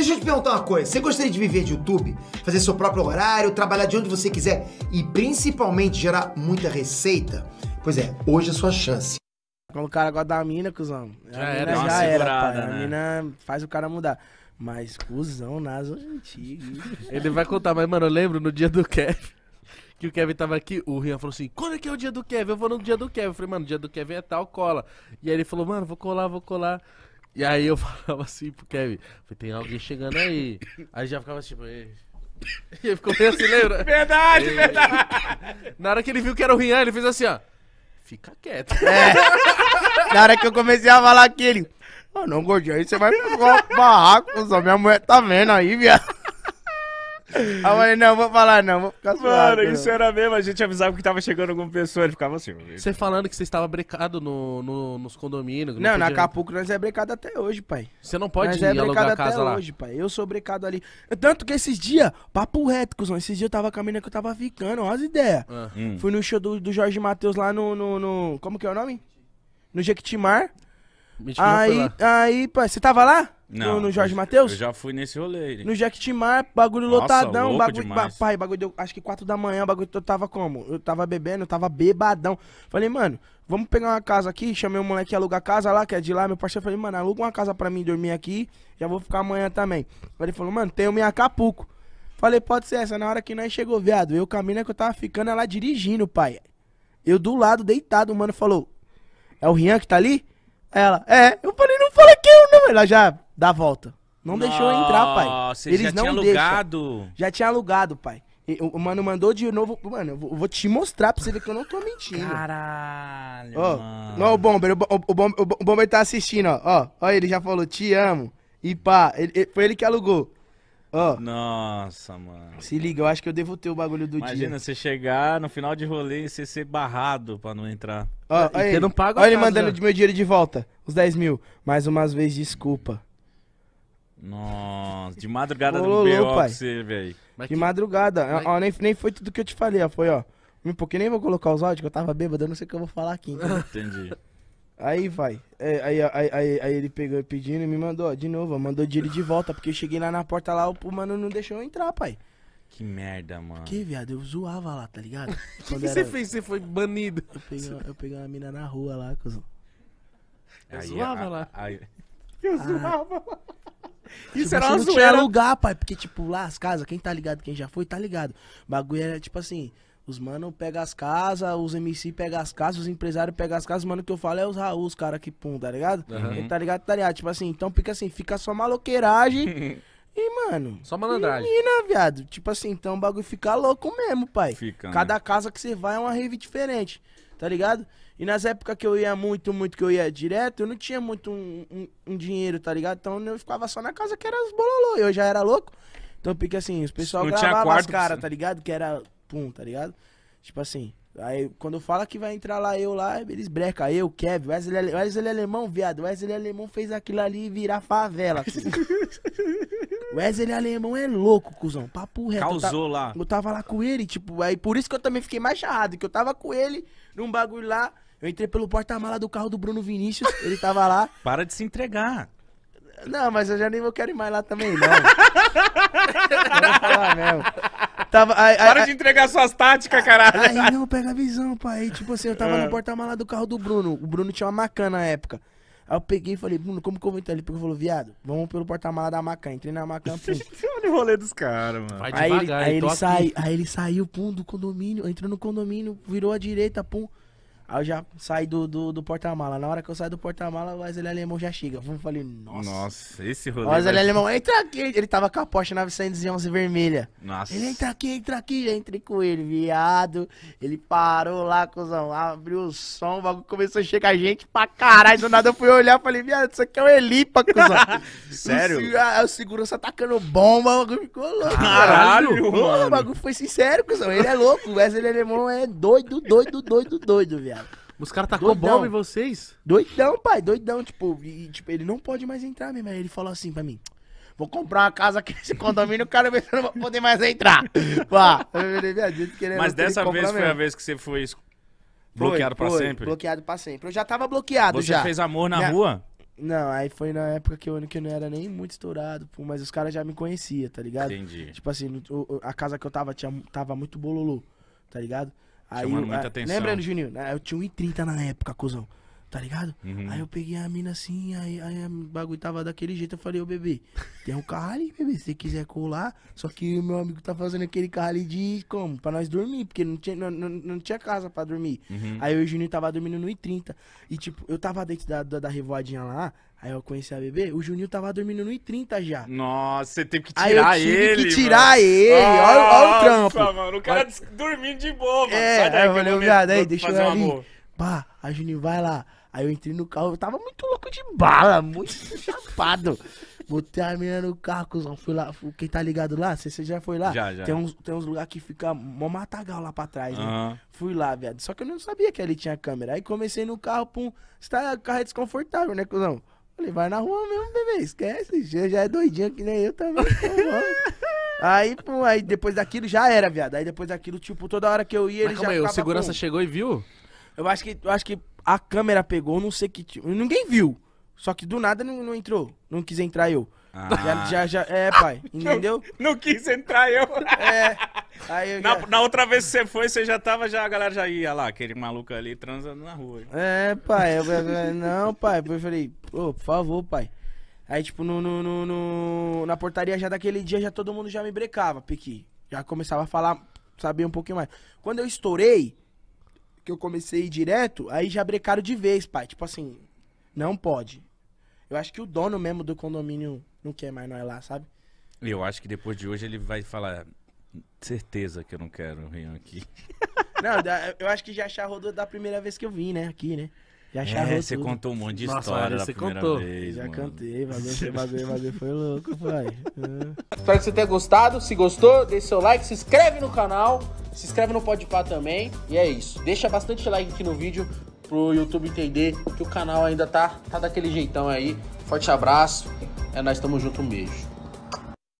Deixa eu te perguntar uma coisa. Você gostaria de viver de YouTube? Fazer seu próprio horário, trabalhar de onde você quiser e principalmente gerar muita receita? Pois é, hoje é a sua chance. Quando o cara gosta da mina, cuzão. A já era, já segurada, era, Né? A mina faz o cara mudar. Mas cuzão naso antigo. Ele vai contar, mas, mano, eu lembro no dia do Kevin. Que o Kevin tava aqui, o Rian falou assim: quando é que é o dia do Kevin? Eu vou no dia do Kevin. Eu falei, mano, o dia do Kevin é tal, cola. E aí ele falou, mano, vou colar, vou colar. E aí eu falava assim pro Kevin, tem alguém chegando aí. Aí já ficava tipo, e ele ficou meio assim, lembra? Verdade, verdade! Na hora que ele viu que era o Rian, ele fez assim, ó. Fica quieto. É. Na hora que eu comecei a falar aquele. Oh, não, gordinho, aí você vai pro barraco, só minha mulher tá vendo aí, viado. A ah, mãe, não, vou falar não, vou ficar suado. Mano, isso era mesmo, a gente avisava que tava chegando alguma pessoa, ele ficava assim. Você falando que você estava brecado no, no nos condomínios. Não, não na Acapulco nós é brecado até hoje, pai. Você não pode nós ir é alugar a casa até hoje, pai. Eu sou brecado ali. Tanto que esses dias, papo reto, cuzão, esses dias eu tava com a mina que eu tava ficando, ó as ideias. Ah. Hum. Fui no show do, do Jorge Matheus lá no, no, no, como que é o nome? No Jequitimar. Aí, aí, pai, você tava lá? Não, no, no Jorge Matheus? Eu já fui nesse rolê. no No Timar bagulho Nossa, lotadão, bagulho, ba, pai, bagulho deu, acho que 4 da manhã, bagulho eu tava como? Eu tava bebendo, eu tava bebadão. Falei, mano, vamos pegar uma casa aqui, chamei um moleque que aluga a casa lá, que é de lá, meu parceiro, falei, mano, aluga uma casa pra mim dormir aqui, já vou ficar amanhã também. Ele falou, mano, tem o minha capuco. Falei, pode ser essa, é na hora que nós chegou, viado, eu caminho que eu tava ficando, ela dirigindo, pai. Eu do lado, deitado, o mano falou, é o Rian que tá ali? Ela, é. Eu falei, não fala que eu não. Ela já dá a volta. Não Nossa, deixou eu entrar, pai. Nossa, Eles já não tinha alugado. Deixam. Já tinha alugado, pai. O mano mandou de novo. Mano, eu vou te mostrar pra você ver que eu não tô mentindo. Caralho. Ó, ó o Bomber, o, o, o, o Bomber tá assistindo, ó. Ó, ó, ele já falou, te amo. E pá, ele, ele, foi ele que alugou. Ó. Nossa, mano. Se liga, eu acho que eu devo ter o bagulho do Imagina dia. Imagina você chegar no final de rolê e você ser barrado pra não entrar. Ó, e olha ele, não paga olha ele mandando de meu dinheiro de volta. Os 10 mil. Mais umas vezes, desculpa. Nossa, de madrugada do no BO pai. velho. De madrugada. Mas... Ó, nem, nem foi tudo que eu te falei, ó. Foi, ó. porque nem vou colocar os áudios, que eu tava bêbado, eu não sei o que eu vou falar aqui. Então. Entendi. Aí vai. É, aí, aí, aí, aí ele pegou pedindo e me mandou de novo. Mandou dinheiro de volta, porque eu cheguei lá na porta lá, o mano não deixou eu entrar, pai. Que merda, mano. Que, viado? Eu zoava lá, tá ligado? O que, que você fez? Você foi banido. Eu peguei, eu peguei uma mina na rua lá, cuzão. Eu aí, zoava a, lá. Aí... Eu ah. zoava lá. Ah, Isso tipo, era assim, uma não zoeira. tinha lugar, pai, porque, tipo, lá as casas, quem tá ligado, quem já foi, tá ligado. O bagulho era, tipo assim, os mano pega as casas, os MC pega as casas, os empresários pegam as casas, mano, que eu falo é os Raul, os cara que pum, tá ligado? Uhum. tá ligado, tá ligado? Tipo assim, então fica assim, fica só maloqueiragem. E, mano. Só malandragem. Menina, viado. Tipo assim, então o bagulho fica louco mesmo, pai. Fica. Né? Cada né? casa que você vai é uma rave diferente, tá ligado? E nas épocas que eu ia muito, muito, que eu ia direto, eu não tinha muito um, um, um dinheiro, tá ligado? Então eu ficava só na casa que era os bololô. Eu já era louco. Então, fica assim, os pessoal não gravava quarto, as caras, tá ligado? Que era pum, tá ligado? Tipo assim, aí quando fala que vai entrar lá eu lá, eles breca eu, Kevin, Wesley, Wesley Alemão, viado, Wesley Alemão fez aquilo ali virar favela. Wesley Alemão é louco, cuzão, papo reto. Causou eu lá. Eu tava lá com ele, tipo, aí por isso que eu também fiquei mais charrado, que eu tava com ele num bagulho lá, eu entrei pelo porta-mala do carro do Bruno Vinícius, ele tava lá. Para de se entregar. Não, mas eu já nem vou querer mais lá também, não. não vou falar mesmo. Tava, aí, Para aí, de entregar suas táticas, caralho. Aí, não, pega a visão, pai. tipo assim, eu tava no ah. porta-mala do carro do Bruno. O Bruno tinha uma Macan na época. Aí eu peguei e falei, Bruno, como que eu vou entrar? ali Porque falou, viado, vamos pelo porta-mala da Macan. Entrei na Macan, pum. Olha o rolê dos caras, mano. Vai devagar, aí, aí, ele sai, aí ele saiu, pum, do condomínio. Entrou no condomínio, virou à direita, pum. Aí eu já saí do, do, do porta-mala. Na hora que eu saí do porta-mala, o Wesley Alemão já chega. Eu falei, nossa. Nossa, esse rolê. O Wesley vai... Alemão, entra aqui. Ele tava com a Porsche 911 vermelha. Nossa. Ele entra aqui, entra aqui. Já entrei com ele, viado. Ele parou lá, cuzão. Abriu o som, o bagulho começou a chegar gente pra caralho. Do nada eu fui olhar e falei, viado, isso aqui é o um Elipa, cuzão. Sério? O, a, o segurança tacando bomba, o bagulho ficou louco. Caralho, mano. O bagulho foi sincero, cuzão. Ele é louco. O Wesley Alemão é doido, doido, doido, doido, viado. Os caras tacou doidão. bomba em vocês? Doidão, pai, doidão. Tipo, e, tipo, ele não pode mais entrar mesmo. Aí ele falou assim pra mim: Vou comprar uma casa aqui nesse condomínio, o cara não vai poder mais entrar. Pá. Mas dessa vez foi mesmo. a vez que você foi bloqueado foi, pra foi, sempre? Bloqueado pra sempre. Eu já tava bloqueado você já. Você fez amor na Minha... rua? Não, aí foi na época que eu, que eu não era nem muito estourado, pô, mas os caras já me conheciam, tá ligado? Entendi. Tipo assim, a casa que eu tava tinha, tava muito bololô, tá ligado? Chamando eu, muita ah, atenção. Lembra, Juninho? Ah, eu tinha 1,30 na época, cuzão tá ligado? Uhum. Aí eu peguei a mina assim, aí, aí o bagulho tava daquele jeito, eu falei, ô bebê, tem um carro ali, bebê, se você quiser colar, só que o meu amigo tá fazendo aquele carro ali de como? Pra nós dormir, porque não tinha, não, não, não tinha casa pra dormir. Uhum. Aí o Juninho tava dormindo no I-30. E tipo, eu tava dentro da, da, da revoadinha lá, Aí eu conheci a bebê, o Juninho tava dormindo no I-30 já. Nossa, você teve que tirar ele. Aí eu tive ele, que tirar mano. ele. Olha, olha, o trampo. Nossa, mano, o cara dormindo de boa, mano. É, Sai daí, eu falei, viado, aí, deixa eu ali. Amor. Pá, a Juninho vai lá. Aí eu entrei no carro, eu tava muito louco de bala, muito chapado. Botei a menina no carro, cuzão. Fui lá, quem tá ligado lá, você já foi lá? Já, já. Tem uns, tem uns lugares que fica mó matagal lá pra trás, né? Fui lá, viado. Só que eu não sabia que ali tinha câmera. Aí comecei no carro, pum. Você tá, o carro é desconfortável, né, cuzão? Falei, vai na rua mesmo, bebê, esquece. Já, já é doidinho que nem eu também. Tá aí, pum, aí depois daquilo já era, viado. Aí depois daquilo, tipo, toda hora que eu ia, Mas ele já. Mas calma aí, o segurança pum. chegou e viu? Eu acho que, eu acho que a câmera pegou, não sei que. Tipo, ninguém viu. Só que do nada não, não entrou. Não quis entrar eu. Ah. Já, já, já, é, pai, entendeu? Não, não quis entrar eu. É. Aí eu na, já... na, outra vez que você foi, você já tava, já, a galera já ia lá, aquele maluco ali transando na rua. É, pai. Eu, não, pai. Eu falei, pô, por favor, pai. Aí, tipo, no, no, no, no, na portaria já daquele dia, já todo mundo já me brecava, Piqui. Já começava a falar, sabia um pouquinho mais. Quando eu estourei, que eu comecei direto, aí já brecaram de vez, pai. Tipo assim, não pode. Eu acho que o dono mesmo do condomínio não quer mais nós lá, sabe? Eu acho que depois de hoje ele vai falar. Certeza que eu não quero o Rian aqui. Não, eu acho que já achar rodou da primeira vez que eu vim, né? Aqui, né? Já é, você tudo. contou um monte de Nossa, história da primeira contou. vez, Já mano. cantei, bagulho, bagulho, bagulho foi louco, pai. Espero que você tenha gostado. Se gostou, deixe seu like, se inscreve no canal, se inscreve no Podpah também. E é isso. Deixa bastante like aqui no vídeo pro YouTube entender que o canal ainda tá, tá daquele jeitão aí. Forte abraço. É nós, tamo junto, um beijo.